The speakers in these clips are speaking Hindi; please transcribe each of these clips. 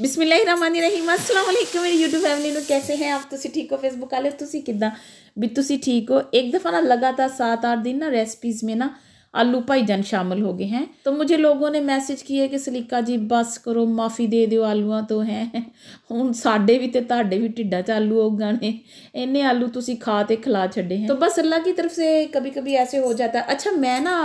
बिस्मिल रमानी रही मेरी यूट्यूब फैमिली कैसे हैं आप तुम ठीक हो फेसबुक वाले तुम कि भी तुम ठीक हो एक दफ़ा ना लगातार सात आठ दिन ना रेसिपीज़ में ना आलू भाईजान शामिल हो गए हैं तो मुझे लोगों ने मैसेज किया है कि सलीका जी बस करो माफ़ी दे दो आलू तो हैं हूँ साढ़े भी तो ताे भी ढिडा च आलू हो गए इन्ने आलू तुम खाते खिला छे तो बस अल्लाह की तरफ से कभी कभी ऐसे हो जाता है अच्छा मैं ना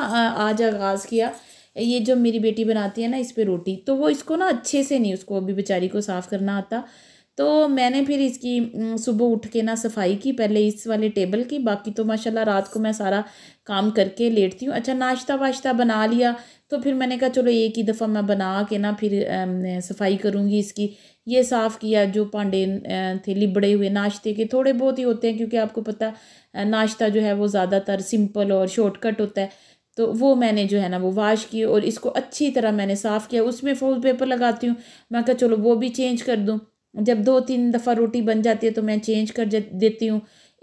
आज आगाज़ किया ये जो मेरी बेटी बनाती है ना इस पर रोटी तो वो इसको ना अच्छे से नहीं उसको अभी बेचारी को साफ़ करना आता तो मैंने फिर इसकी सुबह उठ के ना सफाई की पहले इस वाले टेबल की बाकी तो माशाल्लाह रात को मैं सारा काम करके लेटती हूँ अच्छा नाश्ता वाश्ता बना लिया तो फिर मैंने कहा चलो एक ही दफ़ा मैं बना के ना फिर आ, सफाई करूँगी इसकी ये साफ़ किया जो पांडे थे लिबड़े हुए नाश्ते के थोड़े बहुत ही होते हैं क्योंकि आपको पता नाश्ता जो है वो ज़्यादातर सिंपल और शॉर्टकट होता है तो वो मैंने जो है ना वो वाश किए और इसको अच्छी तरह मैंने साफ़ किया उसमें फोल्ड पेपर लगाती हूँ मैं कहा चलो वो भी चेंज कर दूँ जब दो तीन दफ़ा रोटी बन जाती है तो मैं चेंज कर देती हूँ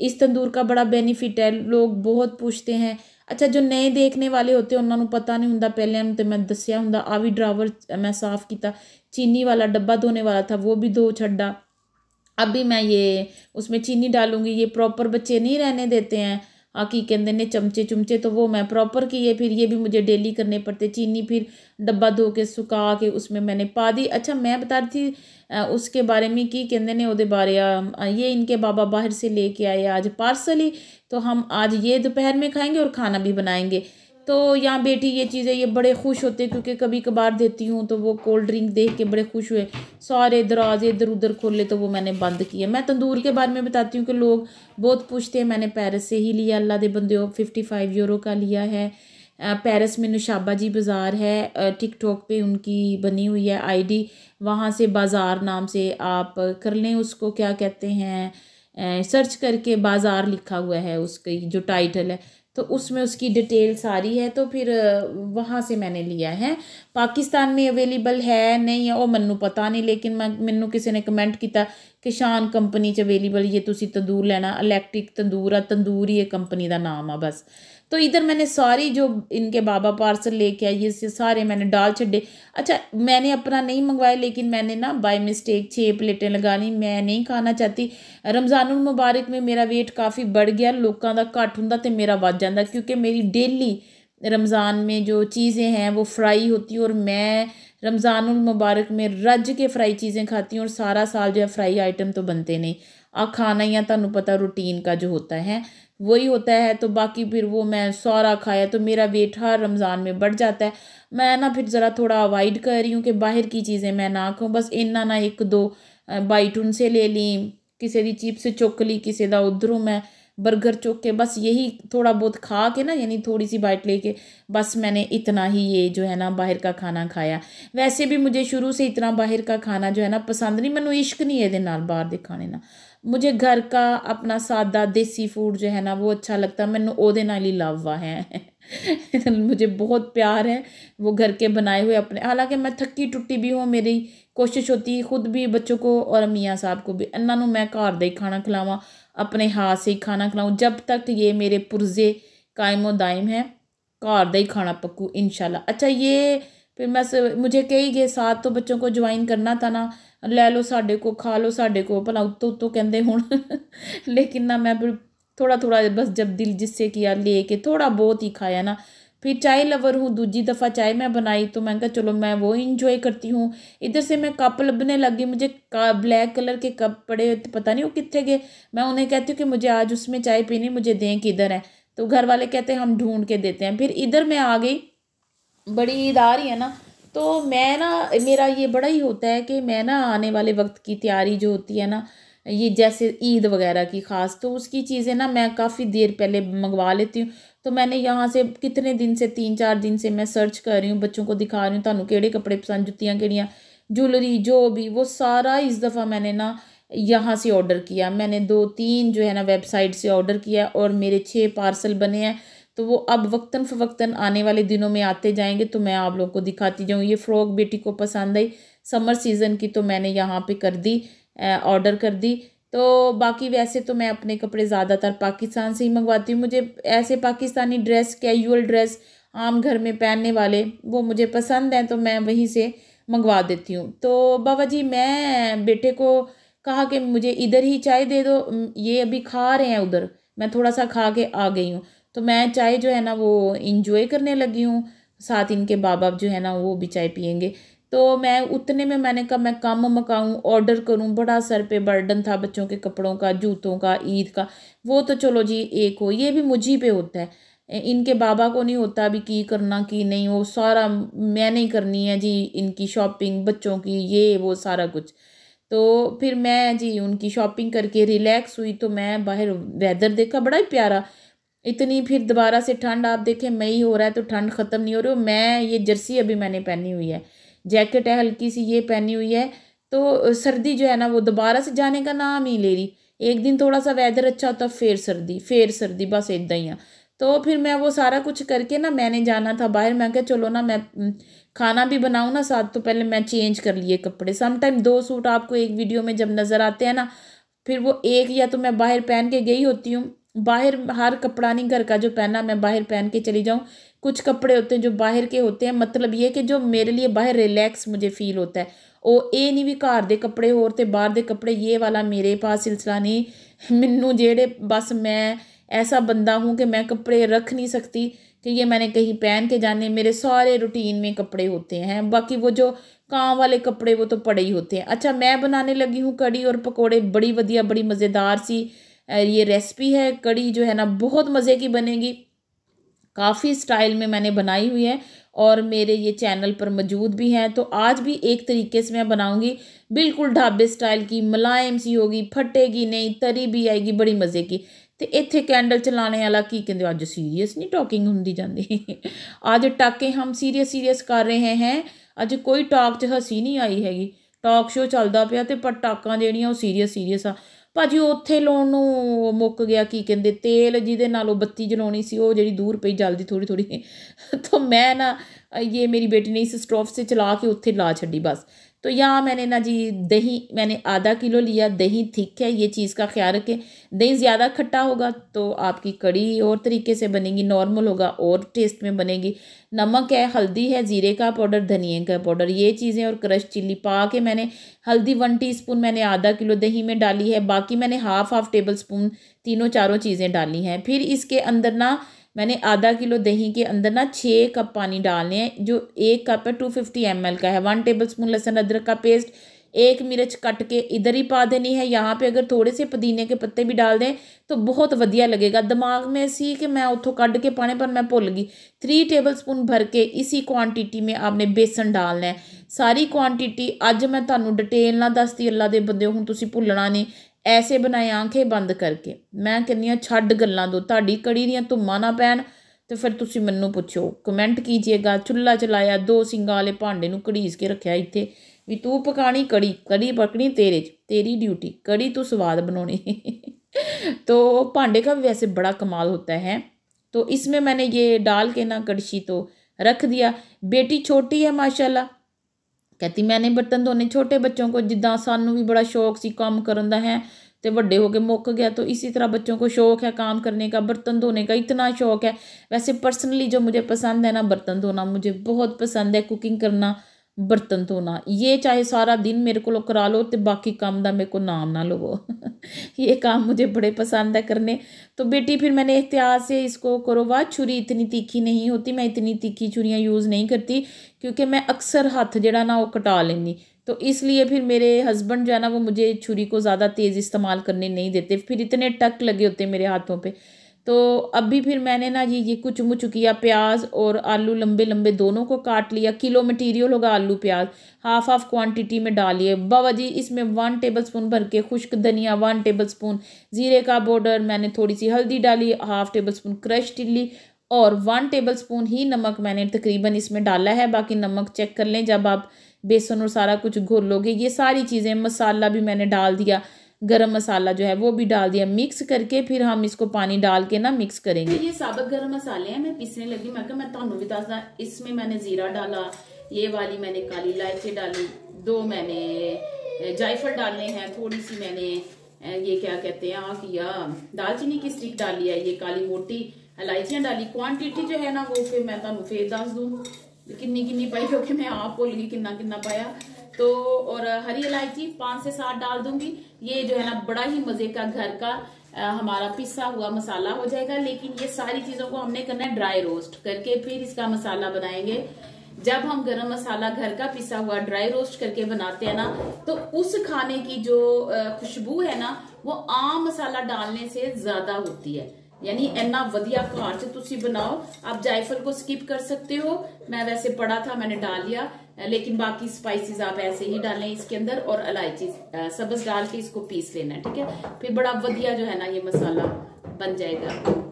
इस तंदूर का बड़ा बेनिफिट है लोग बहुत पूछते हैं अच्छा जो नए देखने वाले होते हैं उन्होंने पता नहीं होंगे पहले तो मैं दसिया हूँ ਹੁੰਦਾ ਆ ਵੀ ਡਰਾਵਰ ਮੈਂ ਸਾਫ਼ ਕੀਤਾ ਚੀਨੀ ਵਾਲਾ ਡੱਬਾ ਧੋਨੇ था वो भी धो छड्डा अभी मैं ये उसमें चीनी डालूंगी ये प्रॉपर बच्चे नहीं रहने देते हैं की कहते ने चमचे चुमचे तो वो मैं प्रॉपर किए फिर ये भी मुझे डेली करने पड़ते चीनी फिर डब्बा धो के सुखा के उसमें मैंने पा दी अच्छा मैं बता रही थी उसके बारे में कि कहते ने वो बारे ये इनके बाबा बाहर से लेके आए आज पार्सल ही तो हम आज ये दोपहर में खाएंगे और खाना भी बनाएंगे तो यहाँ बेटी ये चीज़ें ये बड़े खुश होते क्योंकि कभी कभार देती हूँ तो वो कोल्ड ड्रिंक देख के बड़े खुश हुए सारे दरवाज़े इधर उधर खोले तो वो मैंने बंद किया मैं तंदूर के बारे में बताती हूँ कि लोग बहुत पूछते हैं मैंने पैरिस से ही लिया अल्लाह दे बंदे फिफ्टी फाइव यूरो का लिया है पेरिस में नुशाबा जी बाज़ार है टिकटॉक पे उनकी बनी हुई है आईडी वहाँ से बाज़ार नाम से आप कर लें उसको क्या कहते हैं सर्च करके बाज़ार लिखा हुआ है उसकी जो टाइटल है तो उसमें उसकी डिटेल सारी है तो फिर वहाँ से मैंने लिया है पाकिस्तान में अवेलेबल है नहीं ਉਹ ਮੈਨੂੰ ਪਤਾ ਨਹੀਂ ਲੇਕਿਨ ਮੈਂ ਮੈਨੂੰ ਕਿਸੇ ਨੇ ਕਮੈਂਟ ਕੀਤਾ ਕਿ ਸ਼ਾਨ ਕੰਪਨੀ 'ਚ ਅਵੇਲੇਬਲ ਜੇ ਤੁਸੀਂ ਤੰਦੂਰ ਲੈਣਾ ਇਲੈਕਟ੍ਰਿਕ ਤੰਦੂਰ ਆ ਤੰਦੂਰ ਹੀ ਇਹ ਕੰਪਨੀ ਦਾ ਨਾਮ ਆ ਬਸ तो इधर मैंने सारी जो इनके बाबा पार्सल लेके आए ये सारे मैंने डाल छे अच्छा मैंने अपना नहीं मंगवाया लेकिन मैंने ना बाय मिस्टेक छः प्लेटें लगा ली मैं नहीं खाना चाहती रमज़ान मुबारक में मेरा वेट काफ़ी बढ़ गया लोगों का घट हों तो मेरा बच जाता क्योंकि मेरी डेली रमज़ान में जो चीज़ें हैं वो फ्राई होती हैं और मैं रमज़ान मुबारक में रज के फ्राई चीज़ें खाती हूँ और सारा साल जो है फ्राई आइटम तो बनते नहीं आ खाना ही है पता रूटीन का जो होता है वही होता है तो बाकी फिर वो मैं सौरा खाया तो मेरा वेट हर रमज़ान में बढ़ जाता है मैं ना फिर ज़रा थोड़ा अवॉइड कर रही हूँ कि बाहर की चीज़ें मैं ना खाऊँ बस इन्ना ना एक दो बाइट उनसे ले ली किसी की चिप्स चुक ली किसी का उधरों मैं बर्गर चुक के बस यही थोड़ा बहुत खा के ना यानी थोड़ी सी बाइट लेके बस मैंने इतना ही ये जो है ना बाहर का खाना खाया वैसे भी मुझे शुरू से इतना बाहर का खाना जो है ना पसंद नहीं मैं इश्क नहीं है बाहर के खाने ना मुझे घर का अपना सादा देसी फूड जो है ना वो अच्छा लगता मैनू ओह्दे नाल ही लव है मुझे बहुत प्यार है वो घर के बनाए हुए अपने हालांकि मैं थकी टुट्टी भी हूँ मेरी कोशिश होती खुद भी बच्चों को और मियाँ साहब को भी इन्हों मैं घर का ही खाना खिलावा अपने हाथ से ही खाना खिलाऊँ जब तक ये मेरे पुरजे कायम दायम है घर का ही खाना पकूँ इन अच्छा ये फिर मैं मुझे कही गए साथ तो बच्चों को ज्वाइन करना था ना ਲੈ लो ਸਾਡੇ को खा लो ਸਾਡੇ को भला उत्तों ਉੱਤੋਂ ਕਹਿੰਦੇ हूँ लेकिन ना मैं थोड़ा थोड़ा बस जब दिल जिससे किया ले के थोड़ा बहुत ही खाया ना फिर चाय लवर हूँ दूजी दफ़ा चाय मैं बनाई तो मैंने कहा चलो मैं वो इंजॉय करती हूँ इधर से मैं कप लबने लगी मुझे ब्लैक कलर के कप पड़े तो पता नहीं वो कितने गए मैं उन्हें कहती हूँ कि मुझे आज उसमें चाय पीनी मुझे दें किधर है तो घर वाले कहते हैं हम ढूंढ के देते हैं फिर इधर मैं आ गई बड़ी ईद आ रही है ना तो मैं ना मेरा ये बड़ा ही होता है कि मैं ना आने वाले वक्त की तैयारी जो होती है ना ये जैसे ईद वगैरह की ख़ास तो उसकी चीज़ें ना मैं काफ़ी देर पहले मंगवा लेती हूँ तो मैंने यहाँ से कितने दिन से तीन चार दिन से मैं सर्च कर रही हूँ बच्चों को दिखा रही हूँ थानू कि कपड़े पसंद जुतियाँ केड़ियाँ ज्वेलरी जो भी वो सारा इस दफ़ा मैंने ना यहाँ से ऑर्डर किया मैंने दो तीन जो है ना वेबसाइट से ऑर्डर किया और मेरे छः पार्सल बने हैं तो वो अब वक्ता फ़वक्ता आने वाले दिनों में आते जाएंगे तो मैं आप लोगों को दिखाती जाऊँ ये फ़्रॉक बेटी को पसंद आई समर सीज़न की तो मैंने यहाँ पे कर दी ऑर्डर कर दी तो बाकी वैसे तो मैं अपने कपड़े ज़्यादातर पाकिस्तान से ही मंगवाती हूँ मुझे ऐसे पाकिस्तानी ड्रेस कैजुअल ड्रेस आम घर में पहनने वाले वो मुझे पसंद हैं तो मैं वहीं से मंगवा देती हूँ तो बाबा जी मैं बेटे को कहा कि मुझे इधर ही चाय दे दो ये अभी खा रहे हैं उधर मैं थोड़ा सा खा के आ गई हूँ तो मैं चाय जो है ना वो इन्जॉय करने लगी हूँ साथ इनके बाप जो है ना वो भी चाय पियेंगे तो मैं उतने में मैंने कहा मैं कम मकाऊँ ऑर्डर करूँ बड़ा सर पे बर्डन था बच्चों के कपड़ों का जूतों का ईद का वो तो चलो जी एक हो ये भी मुझी पे होता है इनके बाबा को नहीं होता अभी की करना की नहीं वो सारा मैंने ही करनी है जी इनकी शॉपिंग बच्चों की ये वो सारा कुछ तो फिर मैं जी उनकी शॉपिंग करके रिलैक्स हुई तो मैं बाहर वेदर देखा बड़ा ही प्यारा इतनी फिर दोबारा से ठंड आप देखें मई हो रहा है तो ठंड ख़त्म नहीं हो रही और मैं ये जर्सी अभी मैंने पहनी हुई है जैकेट है हल्की सी ये पहनी हुई है तो सर्दी जो है ना वो दोबारा से जाने का नाम ही ले रही एक दिन थोड़ा सा वेदर अच्छा होता फिर सर्दी फिर सर्दी बस इदा ही तो फिर मैं वो सारा कुछ करके ना मैंने जाना था बाहर मैं क्या चलो ना मैं खाना भी बनाऊँ ना साथ तो पहले मैं चेंज कर लिए कपड़े समटाइम दो सूट आपको एक वीडियो में जब नज़र आते हैं ना फिर वो एक या तो मैं बाहर पहन के गई होती हूँ बाहर हर कपड़ा नहीं घर का जो पहना मैं बाहर पहन के चली जाऊँ कुछ कपड़े होते हैं जो बाहर के होते हैं मतलब ये कि जो मेरे लिए बाहर रिलैक्स मुझे फील होता है वो ये नहीं भी घर के कपड़े होर तो ਬਾਹਰ के कपड़े ये वाला मेरे पास सिलसिला नहीं मैनू जेड़े बस मैं ऐसा बंदा हूँ कि मैं कपड़े रख नहीं सकती कि ये मैंने कहीं पहन के जाने मेरे सारे रूटीन में कपड़े होते हैं बाकी वो जो काम वाले कपड़े वो तो पड़े ही होते हैं अच्छा मैं बनाने लगी हूँ कड़ी और पकोड़े बड़ी वधिया बड़ी मज़ेदार सी ये रेसिपी है कड़ी जो है ना बहुत मज़े की बनेगी काफ़ी स्टाइल में मैंने बनाई हुई है और मेरे ये चैनल पर मौजूद भी हैं तो आज भी एक तरीके से मैं बनाऊंगी बिल्कुल ढाबे स्टाइल की मुलायम सी होगी फटेगी नहीं तरी भी आएगी बड़ी मज़े की तो इतने कैंडल चलाने वाला की कहें अज सीरीयस नहीं टॉकिंग होंगी जाती अज टाके हम सीरीयस सीरीयस कर रहे हैं अज कोई टॉक 'ਚ हसी नहीं आई हैगी टॉक शो चलता पाया पर ਪਰ ਟਾਕਾਂ सीरीयस सीरीयस ਸੀਰੀਅਸ ਭਾਅ ਜੀ ਉੱਥੇ ਲਾਉਣ ਨੂੰ ਮੁੱਕ ਗਿਆ ਕੀ ਕਹਿੰਦੇ ਤੇਲ ਜਿਹਦੇ ਨਾਲ ਉਹ ਬੱਤੀ ਜਲਾਉਣੀ ਸੀ ਉਹ ਜਿਹੜੀ ਦੂਰ ਪਈ ਜਲਦੀ ਥੋੜੀ ਥੋੜੀ ਤਾਂ ਮੈਂ ਨਾ ਇਹ ਮੇਰੀ ਬੇਟੀ ਨੇ ਇਸ ਸਟੋਵ ਸੇ ਚਲਾ ਕੇ ਉੱਥੇ ਲਾ ਛੱਡੀ ਬਸ तो यहाँ मैंने ना जी दही मैंने आधा किलो लिया दही थिक है ये चीज़ का ख्याल रखें दही ज़्यादा खट्टा होगा तो आपकी कड़ी और तरीके से बनेगी नॉर्मल होगा और टेस्ट में बनेगी नमक है हल्दी है ज़ीरे का पाउडर धनिए का पाउडर ये चीज़ें और क्रश चिल्ली पा के मैंने हल्दी वन टी मैंने आधा किलो दही में डाली है बाकी मैंने हाफ हाफ टेबल स्पून तीनों चारों चीज़ें डाली हैं फिर इसके अंदर ना मैंने आधा किलो दही के अंदर ना छः कप पानी डालने हैं जो एक कप है टू फिफ्टी एम एल का है वन टेबल स्पून लहसुन अदरक का पेस्ट एक मिर्च कट के इधर ही पा देनी है यहाँ पे अगर थोड़े से पुदीने के पत्ते भी डाल दें तो बहुत वधिया लगेगा दिमाग में सी कि मैं ਉੱਥੋਂ क्ड के पाने पर मैं भुल गई थ्री टेबल स्पून भर के इसी ਕੁਆਂਟੀਟੀ में आपने बेसन डालना है सारी ਕੁਆਂਟੀਟੀ अज मैं ਤੁਹਾਨੂੰ डिटेल ना दसती अल्लाह ਦੇ बंदे हूँ ਤੁਸੀਂ भुलना नहीं ਐਸੇ ਬਣਾਏ ਆਂਖੇ ਬੰਦ ਕਰਕੇ ਮੈਂ ਕਹਿੰਦੀ ਹਾਂ ਛੱਡ ਗੱਲਾਂ ਦੋ ਤੁਹਾਡੀ ਕੜੀ ਦੀਆਂ ਧੁੰਮਾਂ ਨਾ ਪੈਣ ਤੇ ਫਿਰ ਤੁਸੀਂ ਮੈਨੂੰ ਪੁੱਛੋ ਕਮੈਂਟ ਕੀਜੀਏਗਾ ਚੁੱਲ੍ਹਾ ਚਲਾਇਆ ਦੋ ਸਿੰਗਾਂ ਵਾਲੇ ਭਾਂਡੇ ਨੂੰ ਕੜੀਸ ਕੇ ਰੱਖਿਆ ਇੱਥੇ ਵੀ ਤੂੰ ਪਕਾਣੀ ਕੜੀ ਕੜੀ ਪਕਣੀ ਤੇਰੇ ਚ ਤੇਰੀ ਡਿਊਟੀ ਕੜੀ ਤੂੰ ਸਵਾਦ ਬਣਾਉਣੀ तो भांडे का भी वैसे बड़ा कमाल होता है तो इसमें मैंने ये डाल के ना कड़छी तो रख दिया बेटी छोटी है माशाल्लाह कहती मैंने बर्तन धोने छोटे बच्चों को जिदा सानू भी बड़ा शौक ਸੀ काम करन ਦਾ है तो बड़े हो गए मुक गया तो इसी तरह बच्चों को शौक है काम करने का बर्तन धोने का इतना शौक है वैसे पर्सनली जो मुझे पसंद है ना बर्तन धोना मुझे बहुत पसंद है कुकिंग करना बर्तन धोना ये चाहे सारा दिन मेरे को करा लो तो बाकी काम का मेरे को नाम ना ਲਵੋ ये काम मुझे बड़े पसंद है करने तो बेटी फिर मैंने एहतियात से इसको करो वाह छुरी इतनी तीखी नहीं होती मैं इतनी तीखी छुरियाँ यूज़ नहीं करती क्योंकि मैं अक्सर हाथ जड़ा ना वो कटा लेनी तो इसलिए फिर मेरे हस्बैंड जो है ना वो मुझे छुरी को ज़्यादा तेज़ इस्तेमाल करने नहीं देते फिर इतने टक लगे होते मेरे हाथों पर तो अभी फिर मैंने ना ये ये कुछ मुच किया प्याज और आलू लंबे लंबे दोनों को काट लिया किलो मटीरियल होगा आलू प्याज हाफ हाफ क्वांटिटी में डालिए बाबा जी इसमें वन टेबल स्पून भर के खुश्क धनिया वन टेबल स्पून ज़ीरे का पाउडर मैंने थोड़ी सी हल्दी डाली हाफ टेबल स्पून क्रश टिल्ली और वन टेबल स्पून ही नमक मैंने तकरीबन इसमें डाला है बाकी नमक चेक कर लें जब आप बेसन और सारा कुछ घोल लोगे ये सारी चीज़ें मसाला भी मैंने डाल दिया गरम मसाला जो है वो भी डाल दिया मिक्स करके फिर हम इसको पानी डाल के ना मिक्स करेंगे ये साबत गरम मसाले हैं मैं पीसने लगी मैं मैं थानू तो भी दसदा इसमें मैंने जीरा डाला ये वाली मैंने काली इलायची डाली दो मैंने जायफल डालने हैं थोड़ी सी मैंने ये क्या कहते हैं आप या दालचीनी की स्टिक डाली है ये काली मोटी इलायचियाँ डाली क्वांटिटी जो है ना वो फिर मैं थानू तो फिर दस दूँ कि पाई क्योंकि मैं आप बोलगी किन्ना किन्ना पाया तो और हरी इलायची पांच से सात डाल दूंगी ये जो है ना बड़ा ही मजे का घर का आ, हमारा पिसा हुआ मसाला हो जाएगा लेकिन ये सारी चीजों को हमने करना है ड्राई रोस्ट करके फिर इसका मसाला बनाएंगे जब हम गरम मसाला घर का पिसा हुआ ड्राई रोस्ट करके बनाते हैं ना तो उस खाने की जो खुशबू है ना वो आम मसाला डालने से ज्यादा होती है यानी इन्ना वधिया घर से तुम बनाओ आप जायफल को स्किप कर सकते हो मैं वैसे पड़ा था मैंने डाल लिया लेकिन बाकी स्पाइसेस आप ऐसे ही डालें इसके अंदर और इलायची सब्ज डाल के इसको पीस लेना है ठीक है फिर बड़ा वधिया जो है ना ये मसाला बन जाएगा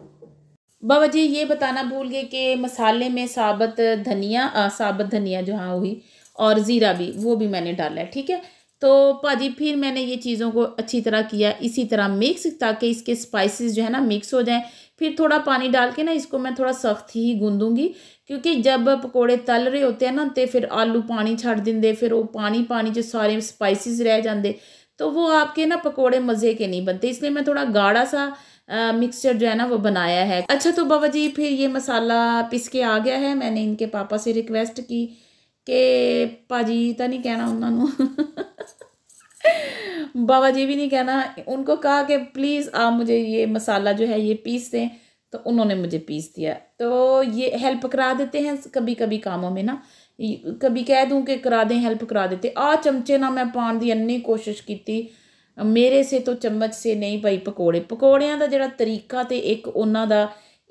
बाबा जी ये बताना भूल गए कि मसाले में साबत धनिया आ, साबत धनिया जो हाँ हुई और ज़ीरा भी वो भी मैंने डाला है ठीक है तो भाजी फिर मैंने ये चीज़ों को अच्छी तरह किया इसी तरह मिक्स ताकि इसके स्पाइसेस जो है ना मिक्स हो जाएं फिर थोड़ा पानी डाल के ना इसको मैं थोड़ा सख्त ही गूंदूंगी क्योंकि जब पकोड़े तल रहे होते हैं ना तो फिर आलू पानी छड़ देंगे फिर वो पानी पानी जो सारे स्पाइसिस रह जाते तो वो आपके ना पकोड़े मज़े के नहीं बनते इसलिए मैं थोड़ा गाढ़ा सा मिक्सचर जो है ना वो बनाया है अच्छा तो बाबा जी फिर ये मसाला पिस के आ गया है मैंने इनके पापा से रिक्वेस्ट की कि पाजी तो नहीं कहना उन्होंने बाबा जी भी नहीं कहना उनको कहा कि प्लीज़ आप मुझे ये मसाला जो है ये पीस दें तो उन्होंने मुझे पीस दिया तो ये हेल्प करा देते हैं कभी कभी कामों में ना कभी कह दूँ कि करा दें हेल्प करा देते ਆ ਚਮਚੇ ਨਾਲ ਮੈਂ ਪਾਣ ਦੀ ਇੰਨੀ ਕੋਸ਼ਿਸ਼ ਕੀਤੀ ਮੇਰੇ ਸੇ ਤੋਂ ਚਮਚ ਸੇ ਨਹੀਂ ਭਾਈ ਪਕੌੜੇ ਪਕੌੜਿਆਂ ਦਾ ਜਿਹੜਾ ਤਰੀਕਾ ਤੇ ਇੱਕ ਉਹਨਾਂ ਦਾ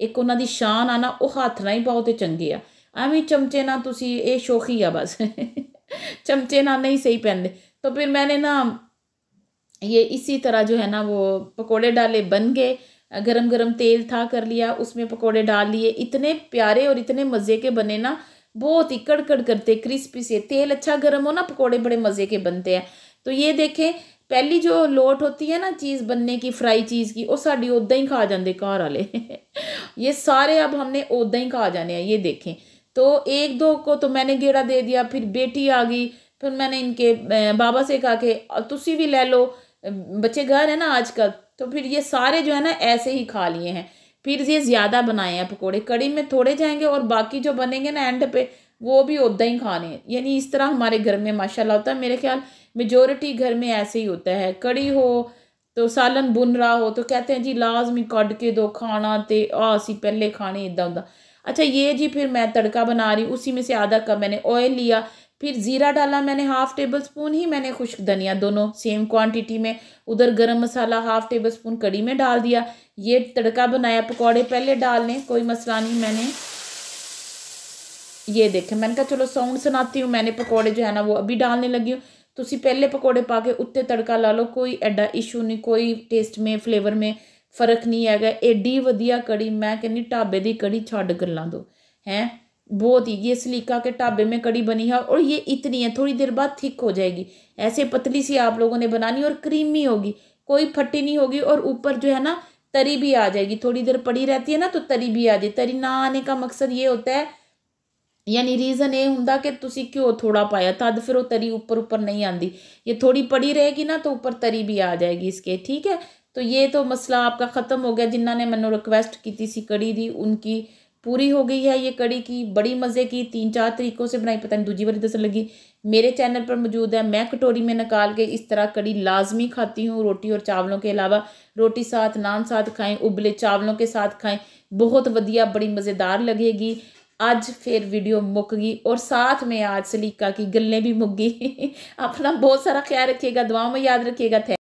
ਇੱਕ ਉਹਨਾਂ ਦੀ ਸ਼ਾਨ ਆ ਨਾ ਉਹ ਹੱਥ ਨਾਲ ਹੀ ਪਾਓ ਤੇ ਚੰਗੇ ਆ ਐਵੇਂ ਚਮਚੇ ਨਾਲ ਤੁਸੀਂ ਇਹ ਸ਼ੋਖੀ ਆ ਬਸ ਚਮਚੇ ਨਾਲ ਨਹੀਂ ਸਹੀ ਪੈਂਦੇ तो फिर मैंने ना ये इसी तरह जो है ना वो पकोड़े डाले बन गए गरम गरम तेल था कर लिया उसमें पकोड़े डाल लिए इतने प्यारे और इतने मज़े के बने ना बहुत ही कड़कड़ करते क्रिस्पी से तेल अच्छा गर्म हो ना पकोड़े बड़े मज़े के बनते हैं तो ये देखें पहली जो लोट होती है ना चीज़ बनने की फ्राई चीज़ की वो साड़ी उदा ही खा जाते घर वाले ये सारे अब हमने उदा ही खा जाने हैं ये देखें तो एक दो को तो मैंने गेड़ा दे दिया फिर बेटी आ गई फिर मैंने इनके बाबा से कहा कि तुसी भी ले लो बच्चे घर है ना आजकल तो फिर ये सारे जो है ना ऐसे ही खा लिए हैं फिर ये ज़्यादा बनाए हैं पकौड़े कड़ी में थोड़े जाएंगे और बाकी जो बनेंगे ना एंड पे वो भी उदा ही खाने हैं यानी इस तरह हमारे घर में माशाल्लाह होता है मेरे ख्याल मेजोरिटी घर में ऐसे ही होता है कड़ी हो तो सालन बुन रहा हो तो कहते हैं जी लाजमी कट के दो खाना तो आसी पहले खाने इदा उदा अच्छा ये जी फिर मैं तड़का बना रही उसी में से आधा कप मैंने ऑयल लिया फिर ज़ीरा डाला मैंने हाफ़ टेबल स्पून ही मैंने खुश्क धनिया दोनों सेम क्वांटिटी में उधर गरम मसाला हाफ़ टेबल स्पून कड़ी में डाल दिया ये तड़का बनाया पकौड़े पहले डाल लें कोई मसला नहीं मैंने ये देखें मैंने कहा चलो साउंड सुनाती हूँ मैंने पकौड़े जो है ना वो अभी डालने लगी हूँ तुम पहले पकौड़े पा के उत्ते तड़का ला लो कोई एडा इशू नहीं कोई टेस्ट में फ्लेवर में फर्क नहीं है एडी ਵਧੀਆ कड़ी मैं कहनी ढाबे की कड़ी छड़ ਗੱਲਾਂ दो हैं बहुत ही ये सलीका के ढाबे में कड़ी बनी है और ये इतनी है थोड़ी देर बाद थिक हो जाएगी ऐसे पतली सी आप लोगों ने बनानी और क्रीमी होगी कोई फटी नहीं होगी और ऊपर जो है ना तरी भी आ जाएगी थोड़ी देर पड़ी रहती है ना तो तरी भी आ जाए तरी ना आने का मकसद ये होता है यानी रीज़न ये होंगे कि तुम ਘਿਓ थोड़ा पाया तद फिर वो तरी ऊपर ऊपर नहीं आती ये थोड़ी पड़ी रहेगी ना तो ऊपर तरी भी आ जाएगी इसके ठीक है तो ये तो मसला आपका ख़त्म हो गया जिन्होंने मैंने रिक्वेस्ट की थी सी कड़ी दी उनकी पूरी हो गई है ये कड़ी की बड़ी मज़े की तीन चार तरीक़ों से बनाई पता नहीं दूजी बारी दस लगी मेरे चैनल पर मौजूद है मैं कटोरी में निकाल के इस तरह कड़ी लाजमी खाती हूँ रोटी और चावलों के अलावा रोटी साथ नान साथ खाएं उबले चावलों के साथ खाएं बहुत वधिया बड़ी मज़ेदार लगेगी आज फिर वीडियो मुक गई और साथ में आज सलीका की गलें भी मुक गई अपना बहुत सारा ख्याल रखिएगा दुआओं में याद रखिएगा